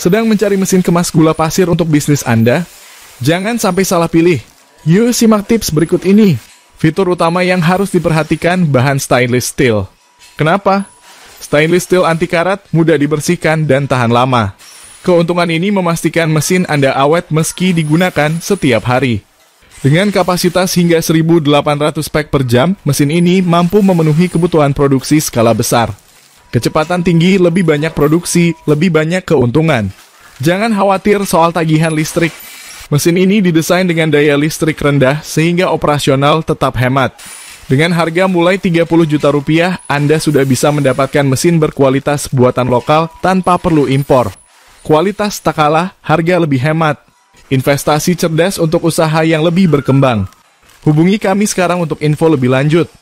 Sedang mencari mesin kemas gula pasir untuk bisnis Anda? Jangan sampai salah pilih. Yuk simak tips berikut ini. Fitur utama yang harus diperhatikan bahan stainless steel. Kenapa? Stainless steel anti karat, mudah dibersihkan, dan tahan lama. Keuntungan ini memastikan mesin Anda awet meski digunakan setiap hari. Dengan kapasitas hingga 1800 pack per jam, mesin ini mampu memenuhi kebutuhan produksi skala besar. Kecepatan tinggi lebih banyak produksi, lebih banyak keuntungan. Jangan khawatir soal tagihan listrik. Mesin ini didesain dengan daya listrik rendah sehingga operasional tetap hemat. Dengan harga mulai 30 juta rupiah, Anda sudah bisa mendapatkan mesin berkualitas buatan lokal tanpa perlu impor. Kualitas tak kalah, harga lebih hemat. Investasi cerdas untuk usaha yang lebih berkembang. Hubungi kami sekarang untuk info lebih lanjut.